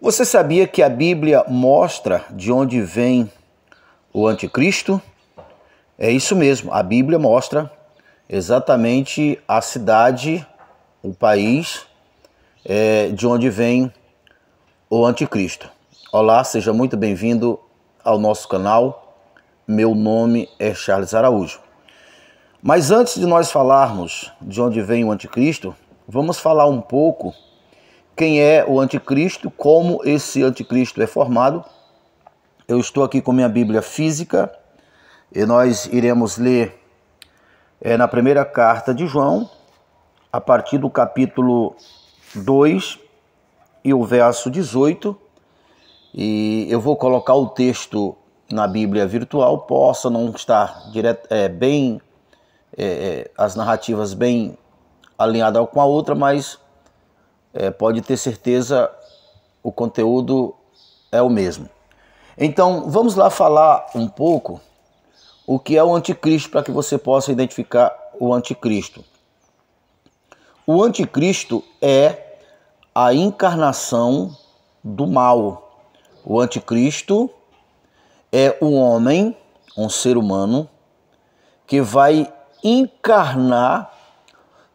Você sabia que a Bíblia mostra de onde vem o anticristo? É isso mesmo, a Bíblia mostra exatamente a cidade, o país é, de onde vem o anticristo. Olá, seja muito bem-vindo ao nosso canal. Meu nome é Charles Araújo. Mas antes de nós falarmos de onde vem o anticristo, vamos falar um pouco quem é o anticristo, como esse anticristo é formado. Eu estou aqui com minha Bíblia física e nós iremos ler é, na primeira carta de João, a partir do capítulo 2 e o verso 18. E eu vou colocar o texto na Bíblia virtual, possa não estar direto, é, bem, é, as narrativas bem alinhadas com a outra, mas é, pode ter certeza o conteúdo é o mesmo. Então vamos lá falar um pouco o que é o anticristo para que você possa identificar o anticristo. O anticristo é a encarnação do mal. O anticristo é um homem, um ser humano, que vai encarnar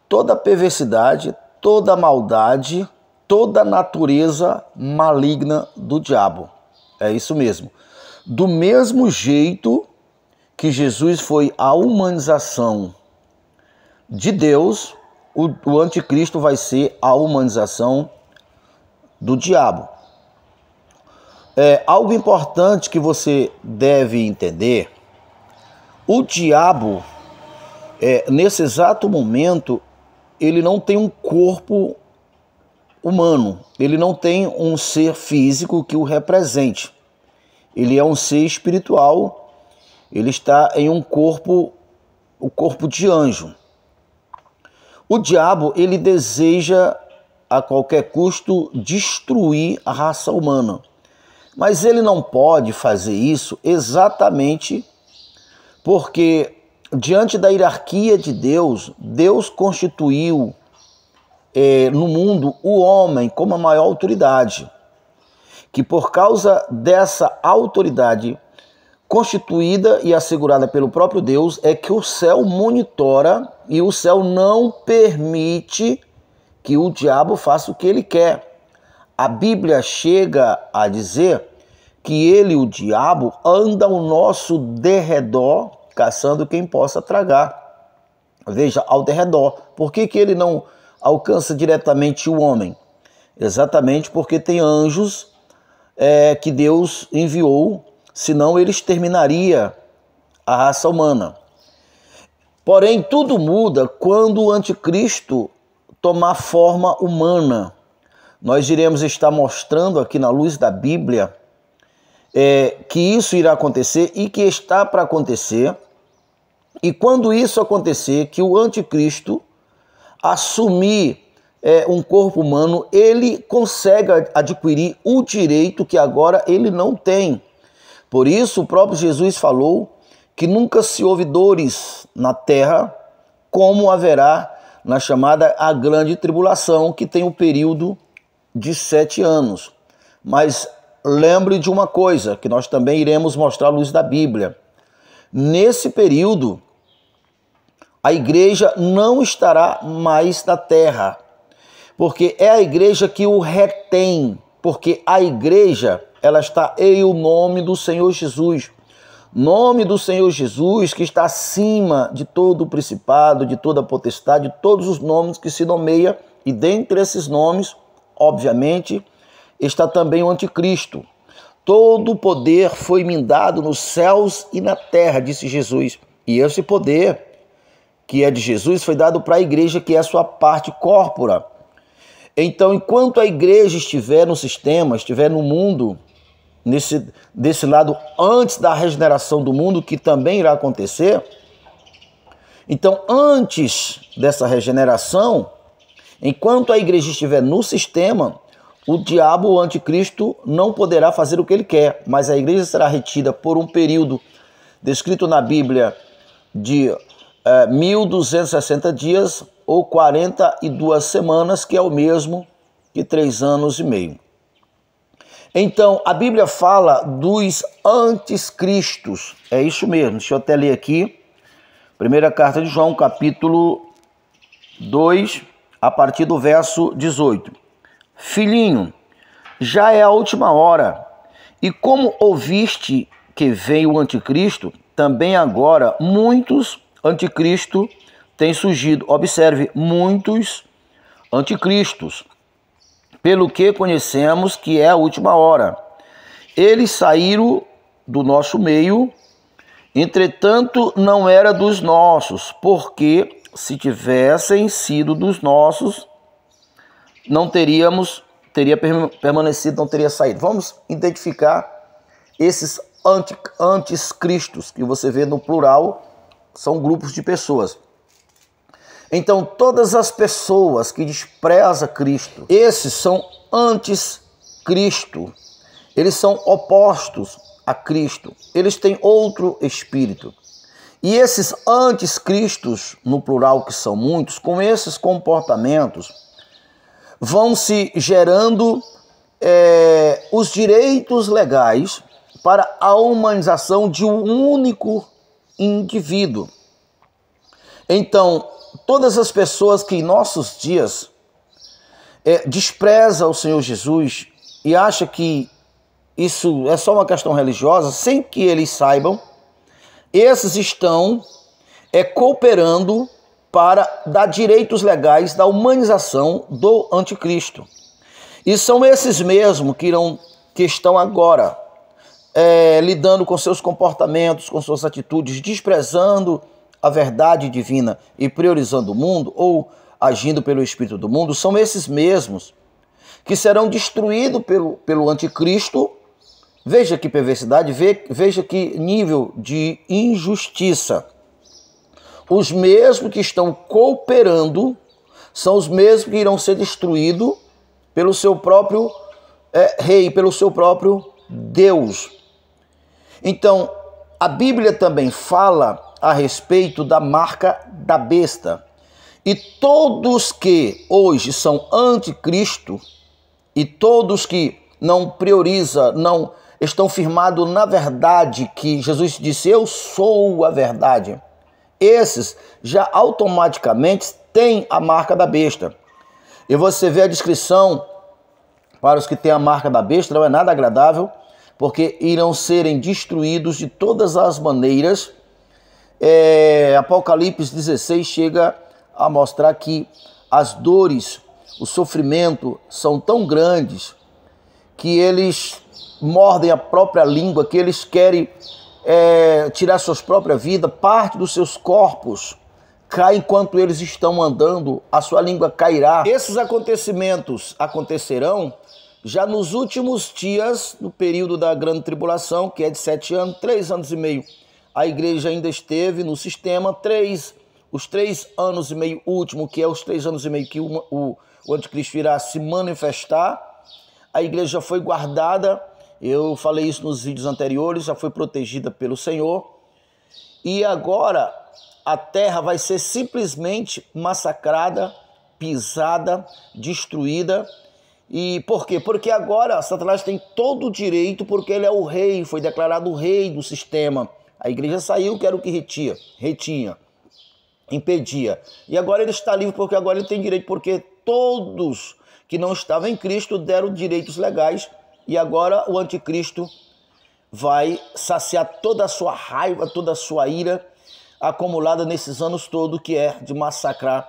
toda a perversidade, toda maldade, toda natureza maligna do diabo. É isso mesmo. Do mesmo jeito que Jesus foi a humanização de Deus, o, o anticristo vai ser a humanização do diabo. É algo importante que você deve entender. O diabo, é, nesse exato momento, ele não tem um corpo humano, ele não tem um ser físico que o represente. Ele é um ser espiritual, ele está em um corpo, o um corpo de anjo. O diabo, ele deseja a qualquer custo destruir a raça humana. Mas ele não pode fazer isso exatamente porque diante da hierarquia de Deus, Deus constituiu é, no mundo o homem como a maior autoridade, que por causa dessa autoridade constituída e assegurada pelo próprio Deus, é que o céu monitora e o céu não permite que o diabo faça o que ele quer. A Bíblia chega a dizer que ele, o diabo, anda ao nosso derredor caçando quem possa tragar. Veja ao derredor. Por que, que ele não alcança diretamente o homem? Exatamente porque tem anjos é, que Deus enviou, senão ele exterminaria a raça humana. Porém, tudo muda quando o anticristo tomar forma humana. Nós iremos estar mostrando aqui na luz da Bíblia é, que isso irá acontecer e que está para acontecer e quando isso acontecer, que o anticristo assumir é, um corpo humano, ele consegue adquirir o direito que agora ele não tem. Por isso, o próprio Jesus falou que nunca se houve dores na terra, como haverá na chamada a grande tribulação, que tem o um período de sete anos. Mas lembre de uma coisa que nós também iremos mostrar à luz da Bíblia. Nesse período, a igreja não estará mais na terra, porque é a igreja que o retém, porque a igreja, ela está em o nome do Senhor Jesus. Nome do Senhor Jesus que está acima de todo o principado, de toda a potestade, de todos os nomes que se nomeia, e dentre esses nomes, obviamente, está também o anticristo. Todo o poder foi me dado nos céus e na terra, disse Jesus. E esse poder, que é de Jesus, foi dado para a igreja, que é a sua parte corpora. Então, enquanto a igreja estiver no sistema, estiver no mundo, nesse, desse lado antes da regeneração do mundo, que também irá acontecer, então, antes dessa regeneração, enquanto a igreja estiver no sistema, o diabo, o anticristo, não poderá fazer o que ele quer, mas a igreja será retida por um período descrito na Bíblia de é, eh, 1260 dias ou 42 semanas, que é o mesmo que três anos e meio. Então, a Bíblia fala dos anticristos. É isso mesmo. Deixa eu até ler aqui. Primeira carta de João, capítulo 2, a partir do verso 18. Filhinho, já é a última hora. E como ouviste que veio o anticristo, também agora muitos anticristo têm surgido. Observe, muitos anticristos. Pelo que conhecemos que é a última hora. Eles saíram do nosso meio, entretanto não era dos nossos, porque se tivessem sido dos nossos, não teríamos, teria permanecido, não teria saído. Vamos identificar esses anti, antes cristos que você vê no plural, são grupos de pessoas. Então, todas as pessoas que desprezam Cristo, esses são antes Cristo. Eles são opostos a Cristo. Eles têm outro espírito. E esses antes Cristos, no plural que são muitos, com esses comportamentos, vão se gerando é, os direitos legais para a humanização de um único indivíduo. Então, todas as pessoas que em nossos dias é, despreza o Senhor Jesus e acha que isso é só uma questão religiosa, sem que eles saibam, esses estão é, cooperando para dar direitos legais da humanização do anticristo. E são esses mesmos que, irão, que estão agora é, lidando com seus comportamentos, com suas atitudes, desprezando a verdade divina e priorizando o mundo, ou agindo pelo espírito do mundo, são esses mesmos que serão destruídos pelo, pelo anticristo. Veja que perversidade, veja que nível de injustiça os mesmos que estão cooperando são os mesmos que irão ser destruídos pelo seu próprio é, rei, pelo seu próprio Deus. Então, a Bíblia também fala a respeito da marca da besta. E todos que hoje são anticristo e todos que não prioriza, não estão firmados na verdade que Jesus disse: "Eu sou a verdade" esses já automaticamente têm a marca da besta. E você vê a descrição para os que têm a marca da besta, não é nada agradável, porque irão serem destruídos de todas as maneiras. É, Apocalipse 16 chega a mostrar que as dores, o sofrimento são tão grandes que eles mordem a própria língua, que eles querem é, tirar suas próprias vidas, parte dos seus corpos cai enquanto eles estão andando, a sua língua cairá. Esses acontecimentos acontecerão já nos últimos dias do período da grande tribulação, que é de sete anos, três anos e meio. A igreja ainda esteve no sistema três, os três anos e meio último, que é os três anos e meio que o, o, o anticristo irá se manifestar. A igreja foi guardada eu falei isso nos vídeos anteriores, já foi protegida pelo Senhor. E agora a terra vai ser simplesmente massacrada, pisada, destruída. E por quê? Porque agora Satanás tem todo o direito, porque ele é o rei, foi declarado o rei do sistema. A igreja saiu, que era o que retia, retinha, impedia. E agora ele está livre, porque agora ele tem direito, porque todos que não estavam em Cristo deram direitos legais e agora o anticristo vai saciar toda a sua raiva, toda a sua ira acumulada nesses anos todos, que é de massacrar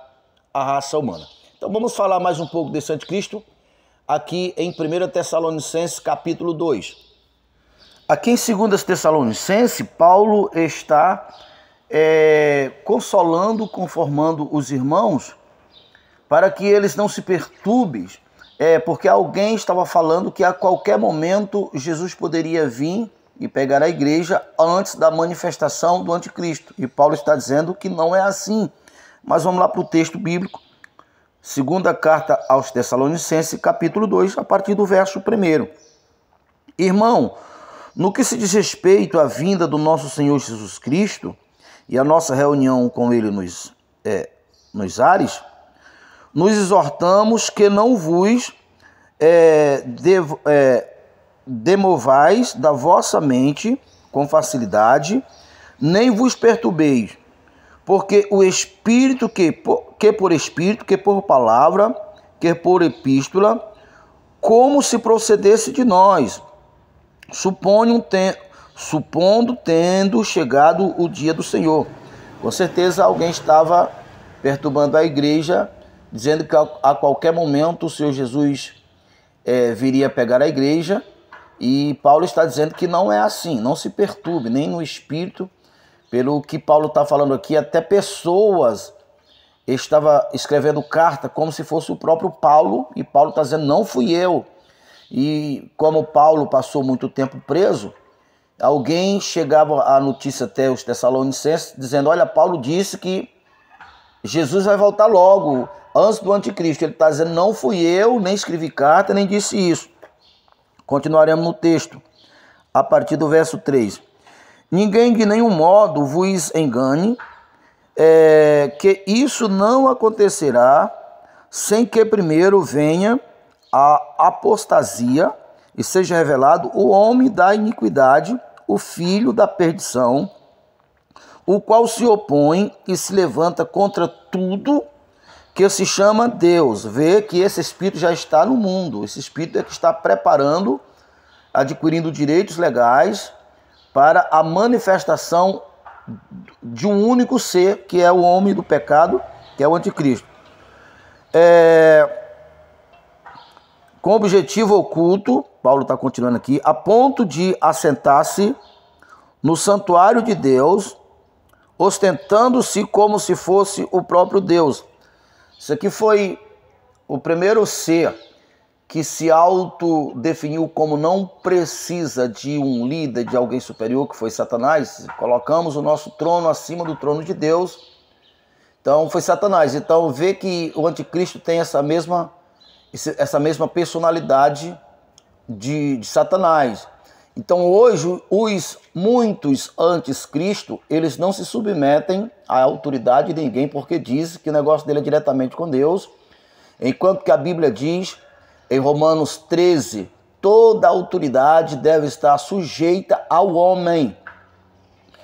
a raça humana. Então vamos falar mais um pouco desse anticristo aqui em 1 Tessalonicenses capítulo 2. Aqui em 2 Tessalonicenses, Paulo está é, consolando, conformando os irmãos para que eles não se perturbem é, porque alguém estava falando que a qualquer momento Jesus poderia vir e pegar a igreja antes da manifestação do anticristo. E Paulo está dizendo que não é assim. Mas vamos lá para o texto bíblico. Segunda carta aos Tessalonicenses, capítulo 2, a partir do verso 1. Irmão, no que se diz respeito à vinda do nosso Senhor Jesus Cristo e à nossa reunião com ele nos, é, nos ares, nos exortamos que não vos é, dev, é, demovais da vossa mente com facilidade, nem vos perturbeis, porque o Espírito que por, que por Espírito, que por palavra, que por epístola, como se procedesse de nós, supõe um tempo, supondo tendo chegado o dia do Senhor. Com certeza alguém estava perturbando a igreja dizendo que a qualquer momento o Senhor Jesus é, viria pegar a igreja. E Paulo está dizendo que não é assim, não se perturbe, nem no espírito. Pelo que Paulo está falando aqui, até pessoas estava escrevendo carta como se fosse o próprio Paulo, e Paulo está dizendo, não fui eu. E como Paulo passou muito tempo preso, alguém chegava a notícia até os Tessalonicenses dizendo: Olha, Paulo disse que Jesus vai voltar logo, antes do anticristo. Ele está dizendo: não fui eu, nem escrevi carta, nem disse isso. Continuaremos no texto, a partir do verso 3. Ninguém de nenhum modo vos engane, é, que isso não acontecerá sem que primeiro venha a apostasia e seja revelado o homem da iniquidade, o filho da perdição, o qual se opõe e se levanta contra tudo que se chama Deus. Vê que esse espírito já está no mundo. Esse espírito é que está preparando, adquirindo direitos legais para a manifestação de um único ser, que é o homem do pecado, que é o anticristo. É... Com objetivo oculto, Paulo está continuando aqui, a ponto de assentar-se no santuário de Deus, ostentando-se como se fosse o próprio Deus isso aqui foi o primeiro ser que se autodefiniu como não precisa de um líder, de alguém superior, que foi Satanás. Colocamos o nosso trono acima do trono de Deus. Então foi Satanás. Então vê que o anticristo tem essa mesma essa mesma personalidade de, de Satanás. Então hoje os muitos antes Cristo, eles não se submetem à autoridade de ninguém porque diz que o negócio dele é diretamente com Deus, enquanto que a Bíblia diz em Romanos 13, toda autoridade deve estar sujeita ao homem.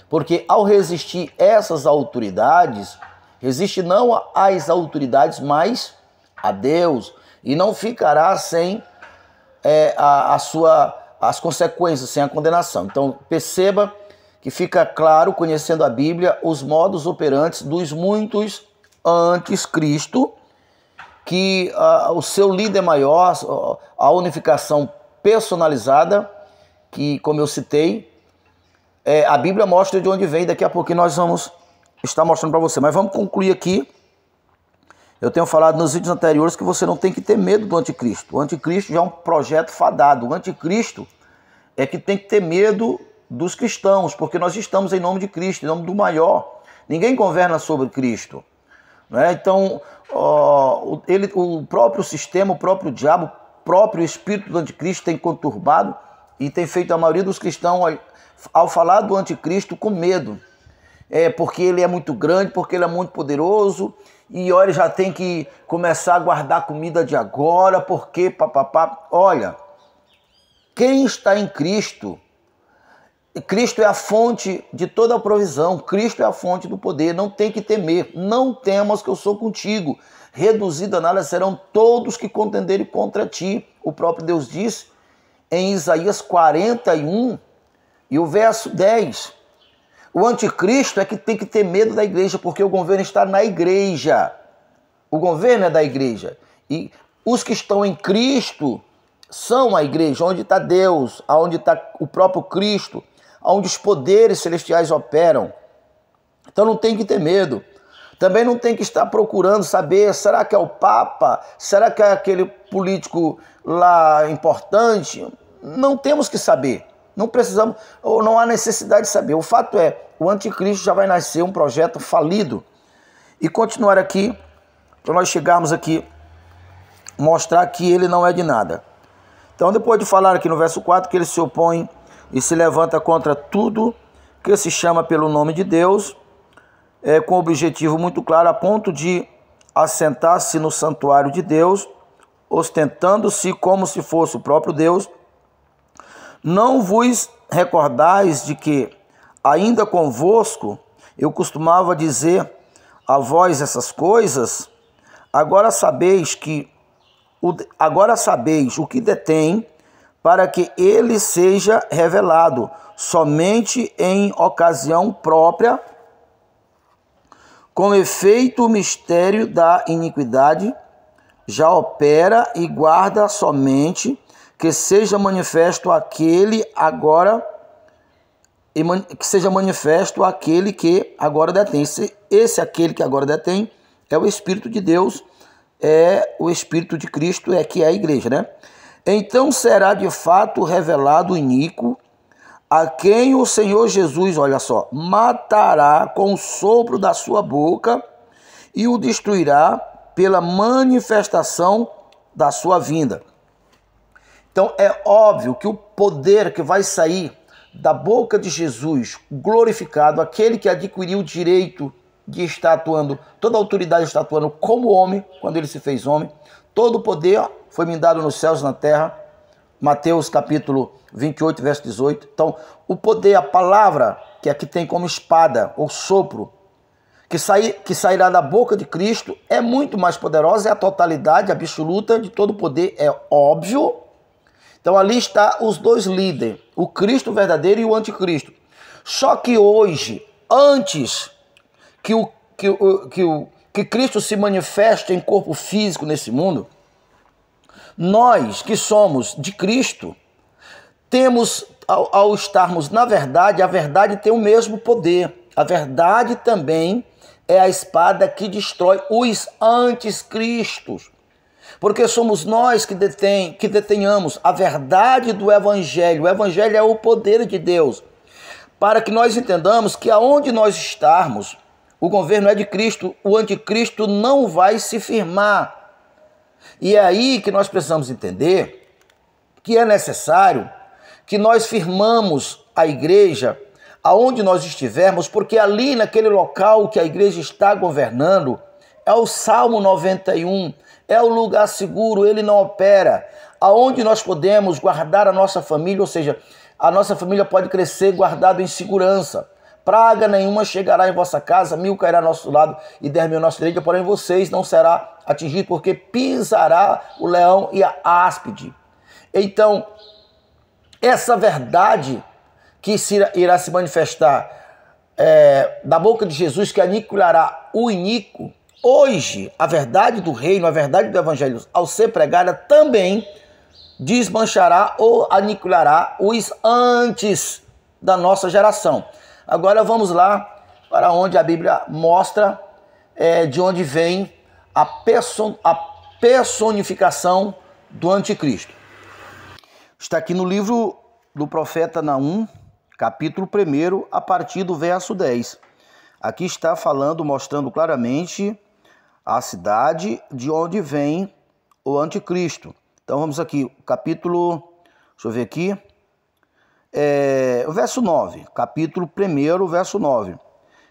Porque ao resistir essas autoridades, resiste não às autoridades, mas a Deus, e não ficará sem é, a, a sua as consequências sem a condenação. Então, perceba que fica claro, conhecendo a Bíblia, os modos operantes dos muitos antes Cristo, que uh, o seu líder maior, a unificação personalizada, que, como eu citei, é, a Bíblia mostra de onde vem, daqui a pouco nós vamos estar mostrando para você. Mas vamos concluir aqui eu tenho falado nos vídeos anteriores que você não tem que ter medo do anticristo. O anticristo já é um projeto fadado. O anticristo é que tem que ter medo dos cristãos, porque nós estamos em nome de Cristo, em nome do maior. Ninguém governa sobre Cristo. Né? Então, ó, ele, o próprio sistema, o próprio diabo, o próprio espírito do anticristo tem conturbado e tem feito a maioria dos cristãos, ao, falar do anticristo, com medo. É porque ele é muito grande, porque ele é muito poderoso e olha, já tem que começar a guardar comida de agora, porque papapá. Olha, quem está em Cristo, Cristo é a fonte de toda a provisão, Cristo é a fonte do poder, não tem que temer, não temas que eu sou contigo. Reduzido a nada serão todos que contenderem contra ti. O próprio Deus diz em Isaías 41 e o verso 10. O anticristo é que tem que ter medo da igreja, porque o governo está na igreja. O governo é da igreja. E os que estão em Cristo são a igreja, onde está Deus, onde está o próprio Cristo, onde os poderes celestiais operam. Então não tem que ter medo. Também não tem que estar procurando saber, será que é o Papa? Será que é aquele político lá importante? Não temos que saber. Não precisamos, ou não há necessidade de saber. O fato é, o anticristo já vai nascer um projeto falido. E continuar aqui, para nós chegarmos aqui, mostrar que ele não é de nada. Então, depois de falar aqui no verso 4 que ele se opõe e se levanta contra tudo que se chama pelo nome de Deus, é, com o objetivo muito claro, a ponto de assentar-se no santuário de Deus, ostentando-se como se fosse o próprio Deus não vos recordais de que, ainda convosco, eu costumava dizer a vós essas coisas? Agora sabeis que agora sabeis o que detém para que ele seja revelado somente em ocasião própria, com efeito o mistério da iniquidade já opera e guarda somente que seja manifesto aquele agora que seja manifesto aquele que agora detém. Esse, esse aquele que agora detém é o Espírito de Deus, é o Espírito de Cristo, é que é a igreja, né? Então será de fato revelado o Inico, a quem o Senhor Jesus, olha só, matará com o sopro da sua boca e o destruirá pela manifestação da sua vinda. Então é óbvio que o poder que vai sair da boca de Jesus, glorificado, aquele que adquiriu o direito de estar atuando, toda autoridade está atuando como homem, quando ele se fez homem, todo o poder foi me dado nos céus e na terra. Mateus capítulo 28, verso 18. Então, o poder, a palavra que aqui tem como espada ou sopro, que, sair, que sairá da boca de Cristo, é muito mais poderosa, é a totalidade absoluta de todo o poder, é óbvio, então ali está os dois líderes, o Cristo verdadeiro e o anticristo. Só que hoje, antes que o que o, que o que Cristo se manifeste em corpo físico nesse mundo, nós que somos de Cristo, temos ao, ao estarmos na verdade, a verdade tem o mesmo poder. A verdade também é a espada que destrói os anticristos porque somos nós que, detém, que detenhamos a verdade do Evangelho. O Evangelho é o poder de Deus, para que nós entendamos que aonde nós estarmos, o governo é de Cristo, o anticristo não vai se firmar. E é aí que nós precisamos entender que é necessário que nós firmamos a igreja aonde nós estivermos, porque ali naquele local que a igreja está governando, é o Salmo 91, é o lugar seguro, ele não opera. Aonde nós podemos guardar a nossa família, ou seja, a nossa família pode crescer guardada em segurança. Praga nenhuma chegará em vossa casa, mil cairá ao nosso lado e dez mil ao nosso direito, porém vocês não será atingido, porque pisará o leão e a áspide. Então, essa verdade que irá se manifestar é, da boca de Jesus, que aniquilará o iníquo, Hoje, a verdade do reino, a verdade do evangelho, ao ser pregada, também desmanchará ou aniquilará os antes da nossa geração. Agora vamos lá para onde a Bíblia mostra é, de onde vem a, person, a personificação do anticristo. Está aqui no livro do profeta Naum, capítulo 1, a partir do verso 10. Aqui está falando, mostrando claramente a cidade de onde vem o anticristo. Então vamos aqui, capítulo, deixa eu ver aqui, é, verso 9, capítulo 1, verso 9.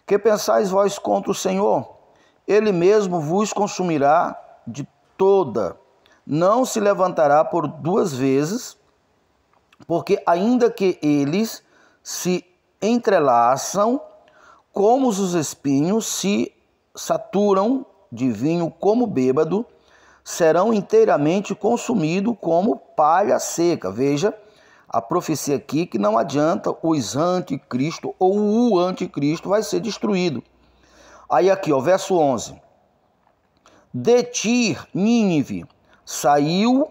Que pensais vós contra o Senhor? Ele mesmo vos consumirá de toda, não se levantará por duas vezes, porque ainda que eles se entrelaçam, como os espinhos se saturam de vinho como bêbado serão inteiramente consumidos como palha seca. Veja a profecia aqui que não adianta os anticristo ou o anticristo vai ser destruído. Aí aqui, ó, verso 11. De Tir, Nínive, saiu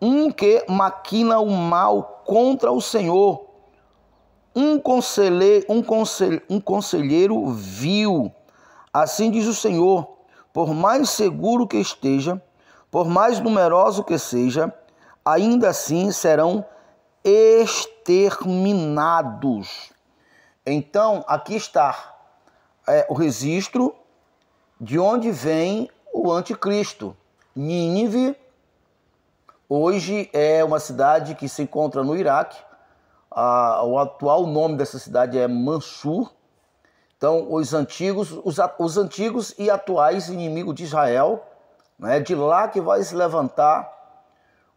um que maquina o mal contra o Senhor. Um conselheiro, um conselheiro, um conselheiro vil Assim diz o Senhor: por mais seguro que esteja, por mais numeroso que seja, ainda assim serão exterminados. Então, aqui está é, o registro de onde vem o anticristo. Nínive, hoje é uma cidade que se encontra no Iraque. Ah, o atual nome dessa cidade é Mansur, então, os antigos, os, os antigos e atuais inimigos de Israel, né? de lá que vai se levantar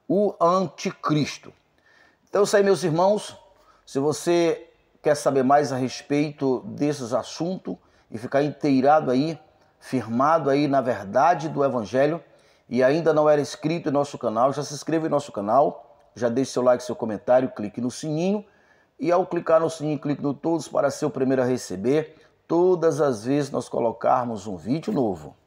o anticristo. Então, isso aí, meus irmãos. Se você quer saber mais a respeito desses assuntos e ficar inteirado aí, firmado aí na verdade do Evangelho, e ainda não era inscrito em nosso canal, já se inscreva em nosso canal, já deixe seu like, seu comentário, clique no sininho, e ao clicar no sininho, clique no todos para ser o primeiro a receber todas as vezes nós colocarmos um vídeo novo